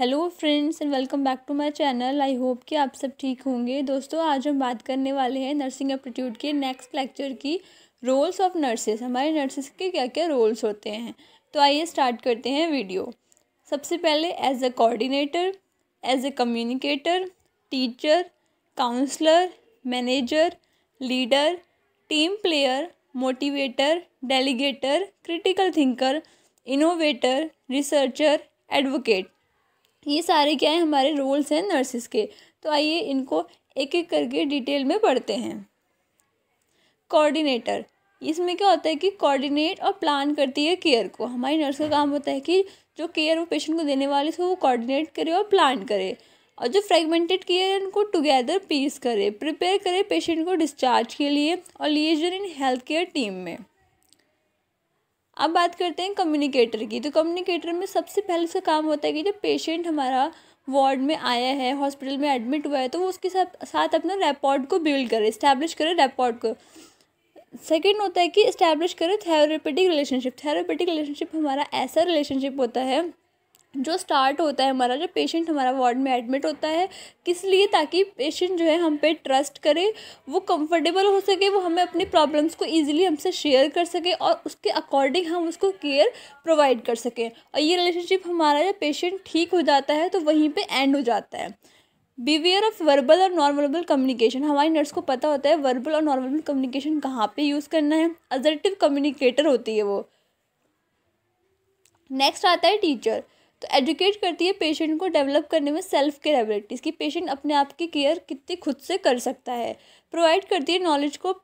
hello friends and welcome back to my channel I hope कि आप सब ठीक होंगे दोस्तों आज हम बात करने वाले हैं नर्सिंग एप्टीट्यूड के नेक्स्ट लेक्चर की रोल्स ऑफ नर्सेस हमारे नर्सेस के क्या क्या रोल्स होते हैं तो आइए स्टार्ट करते हैं वीडियो सबसे पहले as a coordinator as a communicator teacher counsellor manager leader team player motivator delegator critical thinker innovator researcher advocate ये सारे क्या है हमारे रोल्स हैं नर्सिस के तो आइए इनको एक एक करके डिटेल में पढ़ते हैं कोऑर्डिनेटर इसमें क्या होता है कि कोऑर्डिनेट और प्लान करती है केयर को हमारी नर्स का काम होता है कि जो केयर वो पेशेंट को देने वाली से वो कोऑर्डिनेट करे और प्लान करे और जो फ्रेगमेंटेड केयर है उनको टुगेदर पीस करे प्रिपेयर करे पेशेंट को डिस्चार्ज के लिए और लिए इन हेल्थ केयर टीम में अब बात करते हैं कम्युनिकेटर की तो कम्युनिकेटर में सबसे पहले उसका काम होता है कि जब पेशेंट हमारा वार्ड में आया है हॉस्पिटल में एडमिट हुआ है तो वो उसके साथ साथ अपना रेपॉर्ड को बिल्ड करे इस्टेब्लिश करे रेपॉर्ड को सेकेंड होता है कि इस्टेब्लिश करे थेरोपेटिक रिलेशनशिप थेरोपेटिक रिलेशनशिप हमारा ऐसा रिलेशनशिप होता है जो स्टार्ट होता है हमारा जो पेशेंट हमारा वार्ड में एडमिट होता है किस लिए ताकि पेशेंट जो है हम पे ट्रस्ट करे वो कंफर्टेबल हो सके वो हमें अपनी प्रॉब्लम्स को इजीली हमसे शेयर कर सके और उसके अकॉर्डिंग हम उसको केयर प्रोवाइड कर सकें और ये रिलेशनशिप हमारा जब पेशेंट ठीक हो जाता है तो वहीं पर एंड हो जाता है बिवेयर ऑफ वर्बल और नॉन वर्बल कम्युनिकेशन हमारी नर्स को पता होता है वर्बल और नॉन वर्बल कम्युनिकेशन कहाँ पे यूज़ करना है अजर्टिव कम्युनिकेटर होती है वो नेक्स्ट आता है टीचर तो एजुकेट करती है पेशेंट को डेवलप करने में सेल्फ केयर एबिलिटीज़ कि पेशेंट अपने आप की केयर कितनी खुद से कर सकता है प्रोवाइड करती है नॉलेज को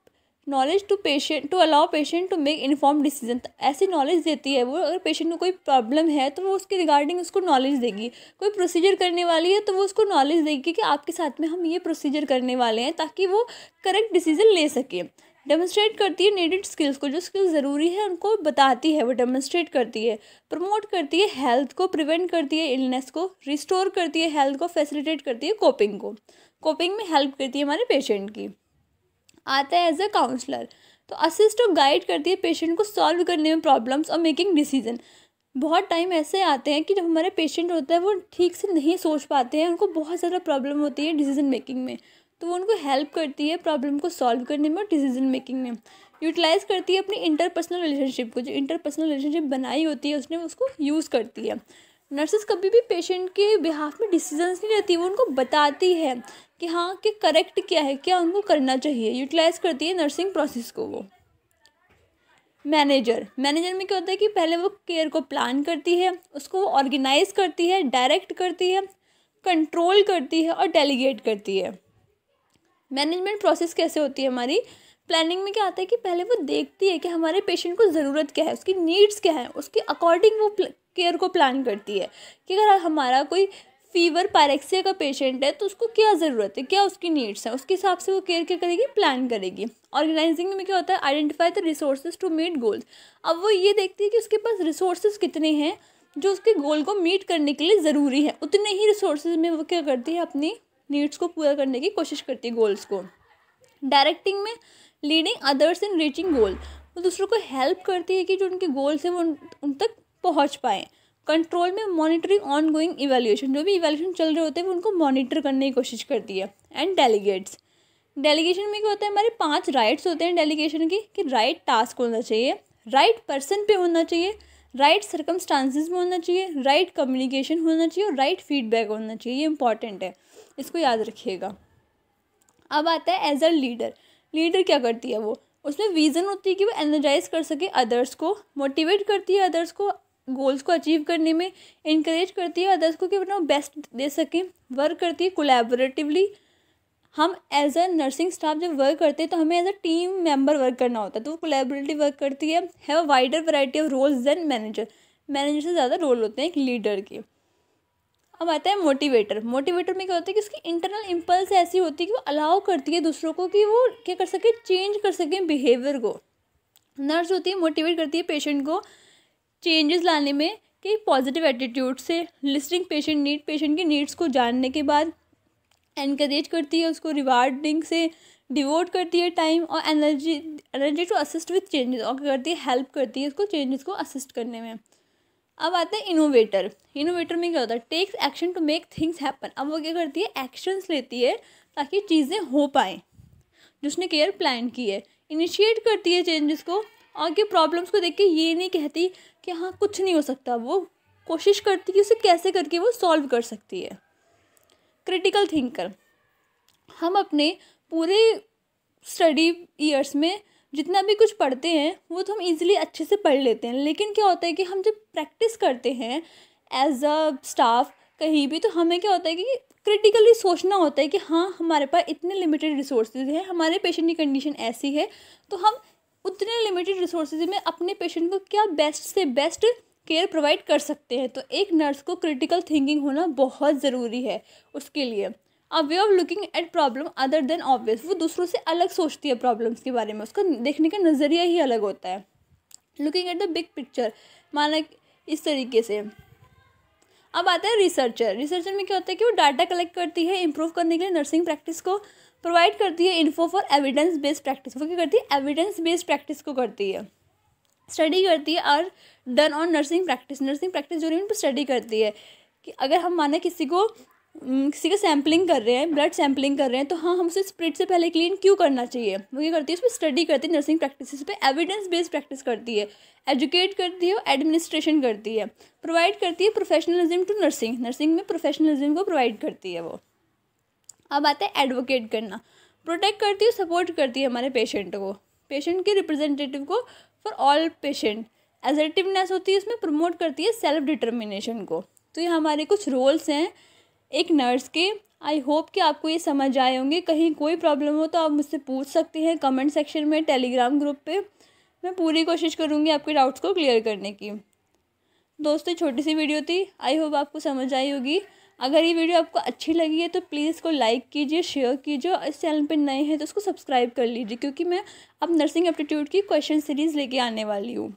knowledge to patient to allow patient to make inform decision ऐसी नॉलेज देती है वो अगर पेशेंट को कोई प्रॉब्लम है तो वो उसके रिगार्डिंग उसको नॉलेज देगी कोई प्रोसीजर करने वाली है तो वो उसको नॉलेज देगी कि आपके साथ में हम ये प्रोसीजर करने वाले हैं ताकि वो करेक्ट डिसीजन ले सकें डेमोस्ट्रेट करती है नीडेड स्किल्स को जो स्किल्स ज़रूरी है उनको बताती है वो डेमोस्ट्रेट करती है प्रमोट करती है हेल्थ को प्रिवेंट करती है इलनेस को रिस्टोर करती है हेल्थ को फैसिलिटेट करती है कोपिंग को कोपिंग में हेल्प करती है हमारे पेशेंट की आता है as a counsellor to assist और गाइड करती है पेशेंट को सॉल्व करने में प्रॉब्लम्स और मेकिंग डिसीजन बहुत टाइम ऐसे आते हैं कि जब हमारे पेशेंट होता है वो ठीक से नहीं सोच पाते हैं उनको बहुत ज़्यादा प्रॉब्लम होती है डिसीजन मेकिंग में तो वो उनको हेल्प करती है प्रॉब्लम को सॉल्व करने में और डिसीजन मेकिंग में यूटिलाइज़ करती है अपनी इंटरपर्सनल रिलेशनशिप को जो इंटरपर्सनल रिलेशनशिप बनाई होती है उसने उसको यूज़ करती है नर्सेस कभी भी पेशेंट के बिहाफ में डिसीजंस नहीं लेती वो उनको बताती है कि हाँ कि करेक्ट क्या है क्या उनको करना चाहिए यूटिलाइज़ करती है नर्सिंग प्रोसेस को वो मैनेजर मैनेजर में क्या होता है कि पहले वो केयर को प्लान करती है उसको वो ऑर्गेनाइज करती है डायरेक्ट करती है कंट्रोल करती है और डेलीगेट करती है मैनेजमेंट प्रोसेस कैसे होती है हमारी प्लानिंग में क्या आता है कि पहले वो देखती है कि हमारे पेशेंट को ज़रूरत क्या है उसकी नीड्स क्या है उसके अकॉर्डिंग वो केयर को प्लान करती है कि अगर हमारा कोई फीवर पैरेक्सिया का पेशेंट है तो उसको क्या ज़रूरत है क्या उसकी नीड्स हैं उसके हिसाब से वो केयर क्या करेगी प्लान करेगी ऑर्गेनाइजिंग में क्या होता है identify the resources to meet goals अब वो ये देखती है कि उसके पास रिसोर्सेज कितने हैं जो उसके गोल को मीट करने के लिए ज़रूरी है उतने ही रिसोर्सेज में वो क्या करती है अपनी नीड्स को पूरा करने की कोशिश करती है गोल्स को डायरेक्टिंग में leading others in reaching goal वो दूसरों को हेल्प करती है कि जो उनके गोल्स हैं वो उन, तक पहुंच पाएँ कंट्रोल में मॉनिटरिंग ऑन गोइंग इवेल्यूशन जो भी इवेल्यूशन चल रहे होते हैं वो उनको मॉनिटर करने की कोशिश करती है एंड डेलीगेट्स डेलीगेशन में क्या होता है हमारे पांच राइट्स होते हैं डेलीगेशन के कि राइट टास्क होना चाहिए राइट पर्सन पे होना चाहिए राइट सर्कमस्टांसिस में होना चाहिए राइट कम्युनिकेशन होना चाहिए और राइट फीडबैक होना चाहिए ये इंपॉर्टेंट है इसको याद रखिएगा अब आता है एज अ लीडर लीडर क्या करती है वो उसमें विज़न होती है कि वो एनर्जाइज कर सके अदर्स को मोटिवेट करती है अदर्स को गोल्स को अचीव करने में इंकरेज करती है अदर्स को कि अपना बेस्ट दे सकें वर्क करती है कोलेबोरेटिवली हम एज अ नर्सिंग स्टाफ जब वर्क करते हैं तो हमें as a team member work करना होता है तो वो कोलेबरेटिव वर्क करती है have a wider variety of roles than manager manager से ज़्यादा रोल होते हैं एक लीडर के अब आता है मोटिवेटर मोटिवेटर में क्या होता है कि उसकी इंटरनल इम्पल्स ऐसी होती है कि वो अलाउ करती है दूसरों को कि वो क्या कर सके चेंज कर सकें बिहेवियर को नर्स होती है मोटिवेट करती है पेशेंट को चेंजेस लाने में कि पॉजिटिव एटीट्यूड से लिस्टिंग पेशेंट नीड पेशेंट की नीड्स को जानने के बाद एनकरेज करती है उसको रिवार्डिंग से डिवोट करती है टाइम और energy energy to assist with changes और करती है हेल्प करती है उसको चेंजेस को असिस्ट करने में अब आते हैं इनोवेटर इनोवेटर में क्या होता है takes action to make things happen अब वो क्या करती है एक्शंस लेती है ताकि चीज़ें हो पाएँ जिसने केयर प्लान की है इनिशिएट करती है चेंजेस को आगे प्रॉब्लम्स को देख के ये नहीं कहती कि हाँ कुछ नहीं हो सकता वो कोशिश करती है कि उसे कैसे करके वो सॉल्व कर सकती है क्रिटिकल थिंकर हम अपने पूरे स्टडी ईयर्स में जितना भी कुछ पढ़ते हैं वो तो हम इजीली अच्छे से पढ़ लेते हैं लेकिन क्या होता है कि हम जब प्रैक्टिस करते हैं एज अ स्टाफ कहीं भी तो हमें क्या होता है कि क्रिटिकली सोचना होता है कि हाँ हमारे पास इतने लिमिटेड रिसोर्सेज हैं हमारे पेशेंट की कंडीशन ऐसी है तो हम उतने लिमिटेड रिसोर्सेज में अपने पेशेंट को क्या बेस्ट से बेस्ट केयर प्रोवाइड कर सकते हैं तो एक नर्स को क्रिटिकल थिंकिंग होना बहुत ज़रूरी है उसके लिए a way of looking at problem other than obvious वो दूसरों से अलग सोचती है प्रॉब्लम्स के बारे में उसका देखने का नज़रिया ही अलग होता है looking at the big picture माना इस तरीके से अब आता है रिसर्चर रिसर्चर में क्या होता है कि वो डाटा कलेक्ट करती है इम्प्रूव करने के लिए नर्सिंग प्रैक्टिस को प्रोवाइड करती है info for evidence based practice वो क्या करती है एविडेंस बेस्ड प्रैक्टिस को करती है स्टडी करती है और done on nursing practice nursing practice जो है उन पर स्टडी करती है कि अगर हम माने किसी को किसी का सैम्पलिंग कर रहे हैं ब्लड सैम्पलिंग कर रहे हैं तो हाँ हम उसे स्प्रिट से पहले क्लीन क्यों करना चाहिए वो ये करती है उस पर स्टडी करती है नर्सिंग प्रैक्टिस पे एविडेंस बेस्ड प्रैक्टिस करती है एजुकेट करती है और एडमिनिस्ट्रेशन करती है प्रोवाइड करती है प्रोफेशनलिज्म टू नर्सिंग नर्सिंग में प्रोफेशनलिज्म को प्रोवाइड करती है वो अब आता है एडवोकेट करना प्रोटेक्ट करती है सपोर्ट करती है हमारे पेशेंट को पेशेंट के रिप्रेजेंटेटिव को फॉर ऑल पेशेंट एजर्टिवनेस होती है उसमें प्रमोट करती है सेल्फ डिटर्मिनेशन को तो ये हमारे कुछ रोल्स हैं एक नर्स के आई होप कि आपको ये समझ आए होंगे कहीं कोई प्रॉब्लम हो तो आप मुझसे पूछ सकते हैं कमेंट सेक्शन में टेलीग्राम ग्रुप पे मैं पूरी कोशिश करूँगी आपके डाउट्स को क्लियर करने की दोस्तों छोटी सी वीडियो थी आई होप आपको समझ आई होगी अगर ये वीडियो आपको अच्छी लगी है तो प्लीज़ इसको लाइक कीजिए शेयर कीजिए और इस चैनल पर नए हैं तो उसको सब्सक्राइब कर लीजिए क्योंकि मैं अब नर्सिंग एप्टीट्यूड की क्वेश्चन सीरीज़ लेके आने वाली हूँ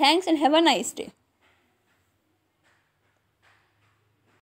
thanks and have a nice day